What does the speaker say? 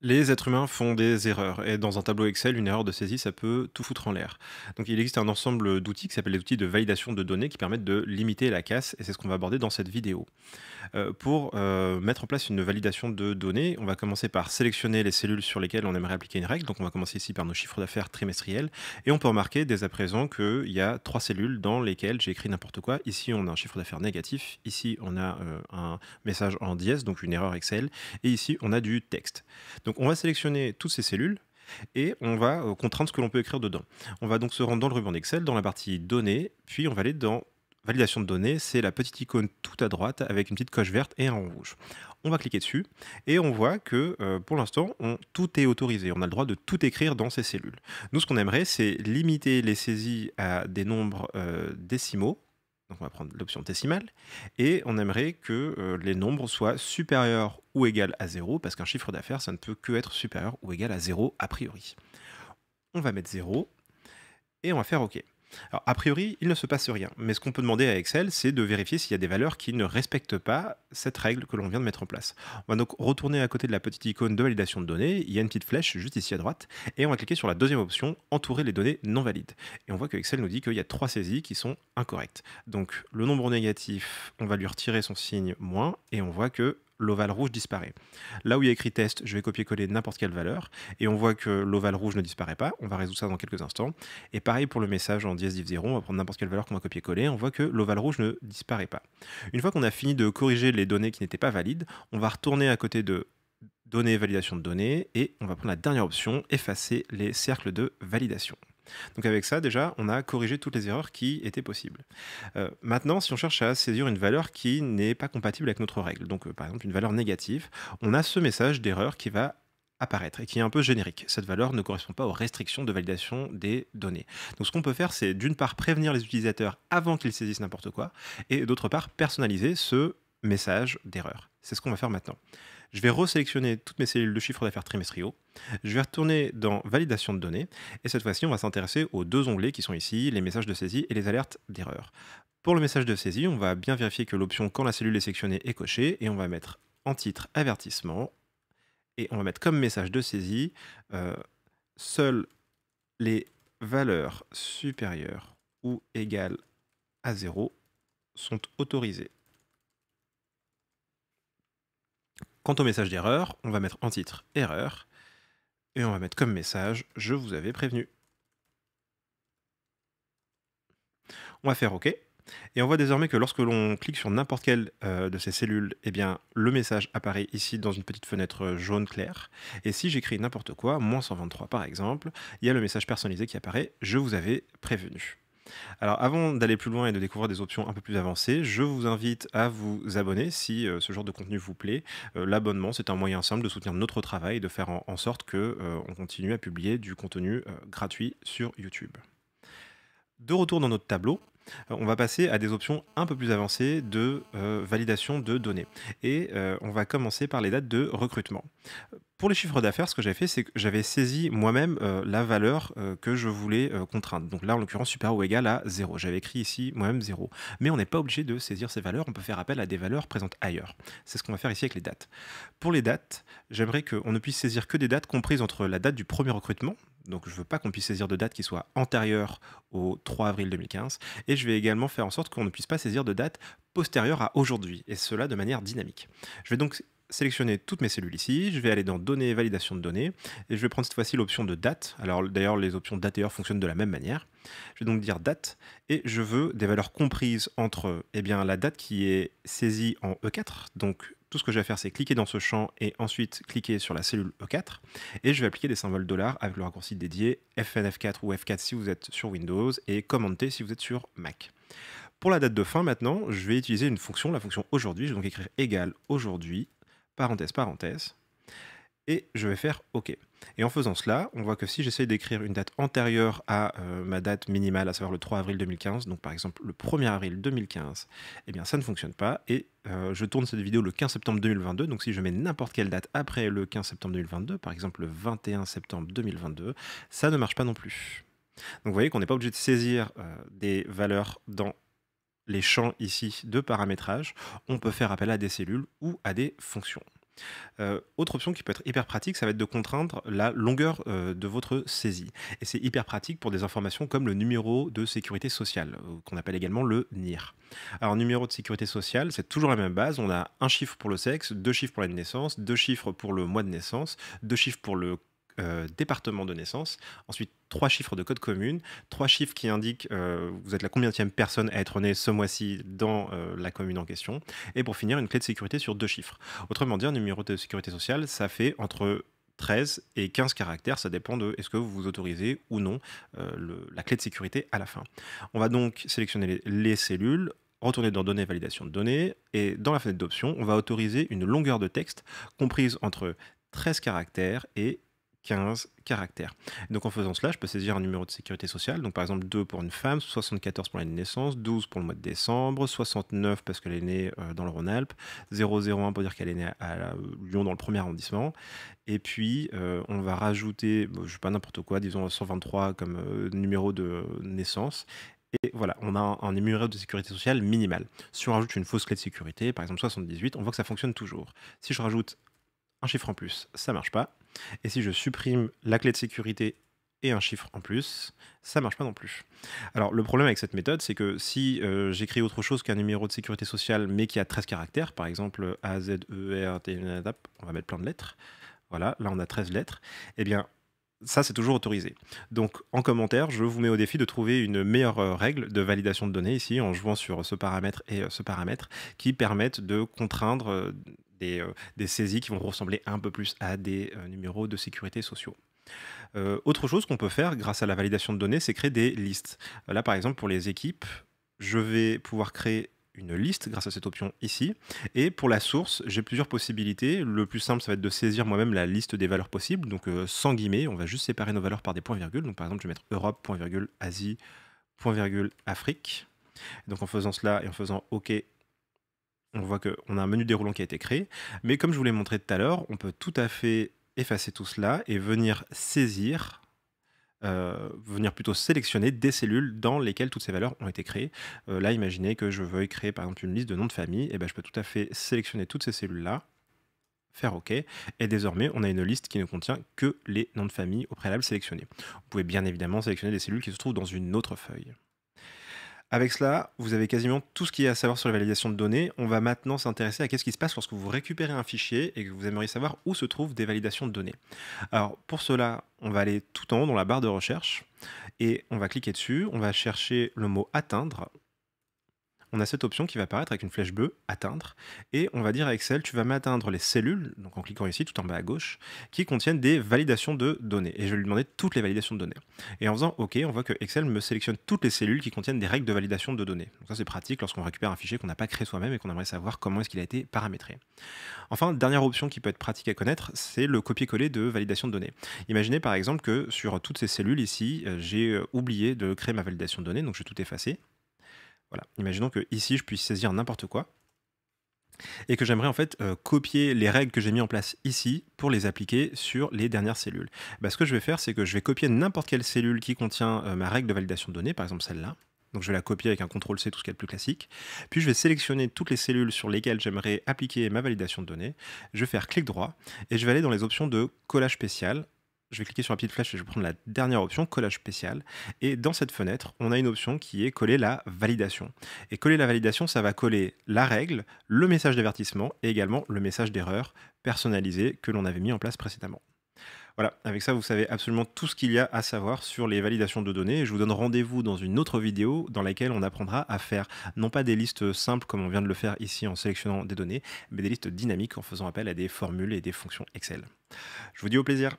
Les êtres humains font des erreurs et dans un tableau Excel, une erreur de saisie, ça peut tout foutre en l'air. Donc il existe un ensemble d'outils qui s'appellent les outils de validation de données qui permettent de limiter la casse et c'est ce qu'on va aborder dans cette vidéo. Euh, pour euh, mettre en place une validation de données, on va commencer par sélectionner les cellules sur lesquelles on aimerait appliquer une règle. Donc on va commencer ici par nos chiffres d'affaires trimestriels et on peut remarquer dès à présent qu'il y a trois cellules dans lesquelles j'ai écrit n'importe quoi. Ici on a un chiffre d'affaires négatif, ici on a euh, un message en dièse, donc une erreur Excel, et ici on a du texte. Donc on va sélectionner toutes ces cellules et on va euh, contraindre ce que l'on peut écrire dedans. On va donc se rendre dans le ruban d'Excel, dans la partie données, puis on va aller dans validation de données, c'est la petite icône tout à droite avec une petite coche verte et un rond rouge. On va cliquer dessus et on voit que euh, pour l'instant, tout est autorisé. On a le droit de tout écrire dans ces cellules. Nous, ce qu'on aimerait, c'est limiter les saisies à des nombres euh, décimaux donc on va prendre l'option décimale, et on aimerait que euh, les nombres soient supérieurs ou égaux à 0, parce qu'un chiffre d'affaires, ça ne peut que être supérieur ou égal à 0 a priori. On va mettre 0, et on va faire OK a priori, il ne se passe rien, mais ce qu'on peut demander à Excel, c'est de vérifier s'il y a des valeurs qui ne respectent pas cette règle que l'on vient de mettre en place. On va donc retourner à côté de la petite icône de validation de données, il y a une petite flèche juste ici à droite, et on va cliquer sur la deuxième option, entourer les données non valides. Et on voit que Excel nous dit qu'il y a trois saisies qui sont incorrectes. Donc le nombre négatif, on va lui retirer son signe moins, et on voit que l'ovale rouge disparaît. Là où il y a écrit test, je vais copier-coller n'importe quelle valeur, et on voit que l'ovale rouge ne disparaît pas, on va résoudre ça dans quelques instants. Et pareil pour le message en dièse div 0, on va prendre n'importe quelle valeur qu'on va copier-coller, on voit que l'ovale rouge ne disparaît pas. Une fois qu'on a fini de corriger les données qui n'étaient pas valides, on va retourner à côté de données, validation de données, et on va prendre la dernière option, effacer les cercles de validation. Donc avec ça, déjà, on a corrigé toutes les erreurs qui étaient possibles. Euh, maintenant, si on cherche à saisir une valeur qui n'est pas compatible avec notre règle, donc euh, par exemple une valeur négative, on a ce message d'erreur qui va apparaître et qui est un peu générique. Cette valeur ne correspond pas aux restrictions de validation des données. Donc ce qu'on peut faire, c'est d'une part prévenir les utilisateurs avant qu'ils saisissent n'importe quoi, et d'autre part personnaliser ce message d'erreur. C'est ce qu'on va faire maintenant. Je vais resélectionner toutes mes cellules de chiffre d'affaires trimestriaux. Je vais retourner dans validation de données. Et cette fois-ci, on va s'intéresser aux deux onglets qui sont ici, les messages de saisie et les alertes d'erreur. Pour le message de saisie, on va bien vérifier que l'option quand la cellule est sélectionnée est cochée et on va mettre en titre avertissement et on va mettre comme message de saisie euh, seules les valeurs supérieures ou égales à 0 sont autorisées. Quant au message d'erreur, on va mettre en titre erreur et on va mettre comme message je vous avais prévenu. On va faire OK. Et on voit désormais que lorsque l'on clique sur n'importe quelle euh, de ces cellules, eh bien, le message apparaît ici dans une petite fenêtre jaune claire. Et si j'écris n'importe quoi, moins 123 par exemple, il y a le message personnalisé qui apparaît, je vous avais prévenu. Alors avant d'aller plus loin et de découvrir des options un peu plus avancées, je vous invite à vous abonner si euh, ce genre de contenu vous plaît. Euh, l'abonnement, c'est un moyen simple de soutenir notre travail et de faire en, sorte que euh, continue à publier du contenu gratuit sur YouTube. De retour dans notre tableau, on va passer à des options un peu plus avancées de validation de données. Et on va commencer par les dates de recrutement pour les chiffres d'affaires, ce que j'avais fait, c'est que j'avais saisi moi-même euh, la valeur euh, que je voulais euh, contraindre. Donc là, en l'occurrence, super ou égal à 0. J'avais écrit ici moi-même 0. Mais on n'est pas obligé de saisir ces valeurs, on peut faire appel à des valeurs présentes ailleurs. C'est ce qu'on va faire ici avec les dates. Pour les dates, j'aimerais qu'on ne puisse saisir que des dates comprises entre la date du premier recrutement, donc je ne veux pas qu'on puisse saisir de date qui soit antérieure au 3 avril 2015, et je vais également faire en sorte qu'on ne puisse pas saisir de date postérieure à aujourd'hui, et cela de manière dynamique. Je vais donc sélectionner toutes mes cellules ici, je vais aller dans données, validation de données, et je vais prendre cette fois-ci l'option de date. Alors d'ailleurs, les options date et heure fonctionnent de la même manière. Je vais donc dire date, et je veux des valeurs comprises entre eh bien, la date qui est saisie en E4, donc tout ce que je vais faire, c'est cliquer dans ce champ et ensuite cliquer sur la cellule E4. Et je vais appliquer des symboles dollars avec le raccourci dédié FNF4 ou F4 si vous êtes sur Windows et commenter si vous êtes sur Mac. Pour la date de fin maintenant, je vais utiliser une fonction, la fonction aujourd'hui. Je vais donc écrire égal aujourd'hui parenthèse, parenthèse, et je vais faire OK. Et en faisant cela, on voit que si j'essaye d'écrire une date antérieure à euh, ma date minimale, à savoir le 3 avril 2015, donc par exemple le 1er avril 2015, eh bien ça ne fonctionne pas. Et euh, je tourne cette vidéo le 15 septembre 2022, donc si je mets n'importe quelle date après le 15 septembre 2022, par exemple le 21 septembre 2022, ça ne marche pas non plus. Donc vous voyez qu'on n'est pas obligé de saisir euh, des valeurs dans les champs ici de paramétrage, on peut faire appel à des cellules ou à des fonctions. Euh, autre option qui peut être hyper pratique, ça va être de contraindre la longueur euh, de votre saisie. Et c'est hyper pratique pour des informations comme le numéro de sécurité sociale, euh, qu'on appelle également le NIR. Alors, numéro de sécurité sociale, c'est toujours la même base. On a un chiffre pour le sexe, deux chiffres pour la naissance, deux chiffres pour le mois de naissance, deux chiffres pour le euh, département de naissance, ensuite trois chiffres de code commune, trois chiffres qui indiquent euh, vous êtes la combienième personne à être née ce mois-ci dans euh, la commune en question, et pour finir une clé de sécurité sur deux chiffres. Autrement dit, un numéro de sécurité sociale, ça fait entre 13 et 15 caractères, ça dépend de est-ce que vous vous autorisez ou non la clé de sécurité à la fin. On va donc sélectionner les, les cellules, retourner dans Données, validation de données, et dans la fenêtre d'options, on va autoriser une longueur de texte comprise entre 13 caractères et 15 caractères. Donc en faisant cela, je peux saisir un numéro de sécurité sociale, donc par exemple 2 pour une femme, 74 pour l'année de naissance, 12 pour le mois de décembre, 69 parce qu'elle est née euh, dans le Rhône-Alpes, 001 pour dire qu'elle est née à Lyon dans le premier arrondissement, et puis euh, on va rajouter, je ne sais pas n'importe quoi, disons 123 comme euh, numéro de naissance, et voilà, on a un, numéro de sécurité sociale minimal. Si on rajoute une fausse clé de sécurité, par exemple 78, on voit que ça fonctionne toujours. Si je rajoute un chiffre en plus, ça marche pas. Et si je supprime la clé de sécurité et un chiffre en plus, ça marche pas non plus. Alors le problème avec cette méthode, c'est que si euh, j'écris autre chose qu'un numéro de sécurité sociale, mais qui a 13 caractères, par exemple A, Z, E, R, T, on va mettre plein de lettres, voilà, là on a 13 lettres, eh bien ça c'est toujours autorisé. Donc en commentaire, je vous mets au défi de trouver une meilleure euh, règle de validation de données ici en jouant sur ce paramètre et euh, ce paramètre qui permettent de contraindre euh, des, saisies qui vont ressembler un peu plus à des euh, numéros de sécurité sociaux. Euh, autre chose qu'on peut faire grâce à la validation de données, c'est créer des listes. Là, par exemple, pour les équipes, je vais pouvoir créer une liste grâce à cette option ici. Et pour la source, j'ai plusieurs possibilités. Le plus simple, ça va être de saisir moi-même la liste des valeurs possibles. Donc sans guillemets, on va juste séparer nos valeurs par des points-virgules. Donc par exemple, je vais mettre Europe, point-virgule, Asie, point-virgule, Afrique. Donc en faisant cela et en faisant OK, on voit qu'on a un menu déroulant qui a été créé. Mais comme je vous l'ai montré tout à l'heure, on peut tout à fait effacer tout cela et venir saisir, euh, venir plutôt sélectionner des cellules dans lesquelles toutes ces valeurs ont été créées. Euh, là, imaginez que je veuille créer par exemple une liste de noms de famille, et eh ben, je peux tout à fait sélectionner toutes ces cellules-là, faire OK, et désormais on a une liste qui ne contient que les noms de famille au préalable sélectionnés. Vous pouvez bien évidemment sélectionner des cellules qui se trouvent dans une autre feuille. Avec cela, vous avez quasiment tout ce qu'il y a à savoir sur les validations de données. On va maintenant s'intéresser à ce qui se passe lorsque vous récupérez un fichier et que vous aimeriez savoir où se trouvent des validations de données. Alors pour cela, on va aller tout en haut dans la barre de recherche et on va cliquer dessus, on va chercher le mot atteindre on a cette option qui va apparaître avec une flèche bleue, atteindre, et on va dire à Excel, tu vas m'atteindre les cellules, donc en cliquant ici tout en bas à gauche, qui contiennent des validations de données. Et je vais lui demander toutes les validations de données. Et en faisant OK, on voit que Excel me sélectionne toutes les cellules qui contiennent des règles de validation de données. Donc ça c'est pratique lorsqu'on récupère un fichier qu'on n'a pas créé soi-même et qu'on aimerait savoir comment est-ce qu'il a été paramétré. Enfin, dernière option qui peut être pratique à connaître, c'est le copier-coller de validation de données. Imaginez par exemple que sur toutes ces cellules ici, euh, j'ai euh, oublié de créer ma validation de données, donc je vais tout effacer. Voilà. Imaginons que ici, je puisse saisir n'importe quoi et que j'aimerais en fait euh, copier les règles que j'ai mis en place ici pour les appliquer sur les dernières cellules. Bah, ce que je vais faire, c'est que je vais copier n'importe quelle cellule qui contient euh, ma règle de validation de données, par exemple celle-là. Donc je vais la copier avec un CTRL-C, tout ce qui est le plus classique. Puis je vais sélectionner toutes les cellules sur lesquelles j'aimerais appliquer ma validation de données. Je vais faire clic droit et je vais aller dans les options de collage spécial je vais cliquer sur la petite flèche et je vais prendre la dernière option, collage spécial. Et dans cette fenêtre, on a une option qui est coller la validation. Et coller la validation, ça va coller la règle, le message d'avertissement et également le message d'erreur personnalisé que l'on avait mis en place précédemment. Voilà, avec ça, vous savez absolument tout ce qu'il y a à savoir sur les validations de données. Je vous donne rendez-vous dans une autre vidéo dans laquelle on apprendra à faire non pas des listes simples comme on vient de le faire ici en sélectionnant des données, mais des listes dynamiques en faisant appel à des formules et des fonctions Excel. Je vous dis au plaisir